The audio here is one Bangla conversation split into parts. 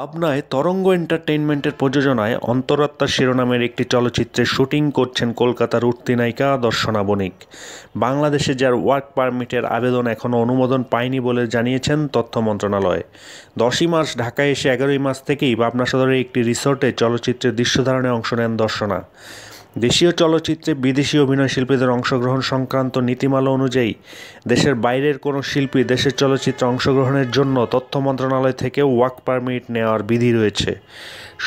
পাবনায় তরঙ্গ এন্টারটেইনমেন্টের প্রযোজনায় অন্তরাত্মা শিরোনামের একটি চলচ্চিত্রে শুটিং করছেন কলকাতার উঠতি নায়িকা দর্শনা বণিক বাংলাদেশে যার ওয়ার্ক পারমিটের আবেদন এখনও অনুমোদন পায়নি বলে জানিয়েছেন তথ্য মন্ত্রণালয় দশই মার্চ ঢাকায় এসে এগারোই মাস থেকেই পাবনা সদরে একটি রিসোর্টে চলচ্চিত্রের দৃশ্যধারণে অংশ নেন দর্শনা দেশীয় চলচ্চিত্রে বিদেশি অভিনয় শিল্পীদের অংশগ্রহণ সংক্রান্ত নীতিমালা অনুযায়ী দেশের বাইরের কোনো শিল্পী দেশের চলচ্চিত্রে অংশগ্রহণের জন্য তথ্য মন্ত্রণালয় থেকে ওয়ার্ক পারমিট নেওয়ার বিধি রয়েছে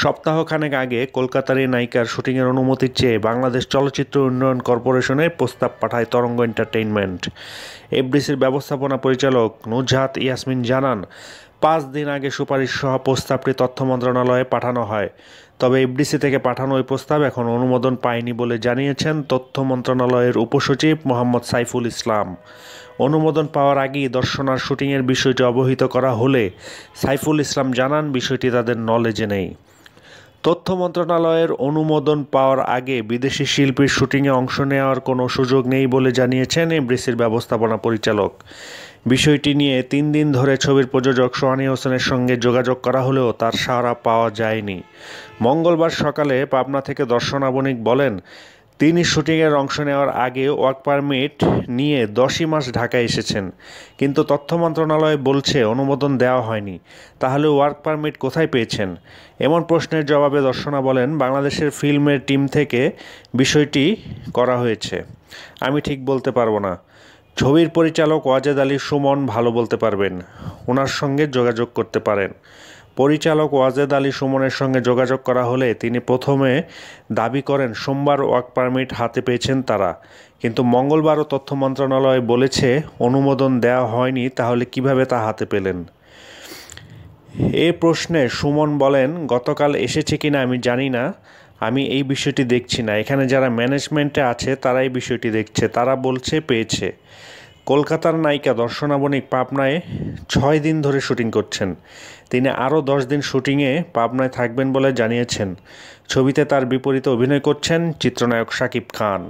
সপ্তাহখানেক আগে কলকাতার এই নায়িকার শুটিংয়ের অনুমতি চেয়ে বাংলাদেশ চলচ্চিত্র উন্নয়ন কর্পোরেশনে প্রস্তাব পাঠায় তরঙ্গ এন্টারটেইনমেন্ট এফডিসির ব্যবস্থাপনা পরিচালক নুজাত ইয়াসমিন জানান পাঁচ দিন আগে সুপারিশ সহ প্রস্তাবটি তথ্য মন্ত্রণালয়ে পাঠানো হয় তবে এফডিসি থেকে পাঠানো ওই প্রস্তাব এখন অনুমোদন পায়নি বলে জানিয়েছেন তথ্য মন্ত্রণালয়ের উপসচিব মোহাম্মদ সাইফুল ইসলাম অনুমোদন পাওয়ার আগেই দর্শনার শুটিংয়ের বিষয়টি অবহিত করা হলে সাইফুল ইসলাম জানান বিষয়টি তাদের নলেজে নেই তথ্য মন্ত্রণালয়ের অনুমোদন পাওয়ার আগে বিদেশি শিল্পীর শুটিংয়ে অংশ নেওয়ার কোনো সুযোগ নেই বলে জানিয়েছেন এমব্রিসির ব্যবস্থাপনা পরিচালক বিষয়টি নিয়ে তিন দিন ধরে ছবির প্রযোজক সোহানি হোসেনের সঙ্গে যোগাযোগ করা হলেও তার সাহারা পাওয়া যায়নি মঙ্গলবার সকালে পাবনা থেকে দর্শনাবণিক বলেন তিনি শুটিংয়ের অংশ নেওয়ার আগে ওয়ার্ক পারমিট নিয়ে দশই মাস ঢাকায় এসেছেন কিন্তু তথ্য মন্ত্রণালয় বলছে অনুমোদন দেওয়া হয়নি তাহলে ওয়ার্ক পারমিট কোথায় পেয়েছেন এমন প্রশ্নের জবাবে দর্শনা বলেন বাংলাদেশের ফিল্মের টিম থেকে বিষয়টি করা হয়েছে আমি ঠিক বলতে পারবো না ছবির পরিচালক ওয়াজেদ আলী সুমন ভালো বলতে পারবেন ওনার সঙ্গে যোগাযোগ করতে পারেন পরিচালক ওয়াজেদ আলী সুমনের সঙ্গে যোগাযোগ করা হলে তিনি প্রথমে দাবি করেন সোমবার ওয়ার্ক পারমিট হাতে পেয়েছেন তারা কিন্তু মঙ্গলবারও তথ্য মন্ত্রণালয় বলেছে অনুমোদন দেওয়া হয়নি তাহলে কিভাবে তা হাতে পেলেন এ প্রশ্নে সুমন বলেন গতকাল এসেছে কিনা আমি জানি না আমি এই বিষয়টি দেখছি না এখানে যারা ম্যানেজমেন্টে আছে তারাই বিষয়টি দেখছে তারা বলছে পেয়েছে কলকাতার নায়িকা দর্শনা বণিক পাবনায় ছয় দিন ধরে শুটিং করছেন তিনি আরও দশ দিন শুটিংয়ে পাবনায় থাকবেন বলে জানিয়েছেন ছবিতে তার বিপরীতে অভিনয় করছেন চিত্রনায়ক শাকিব খান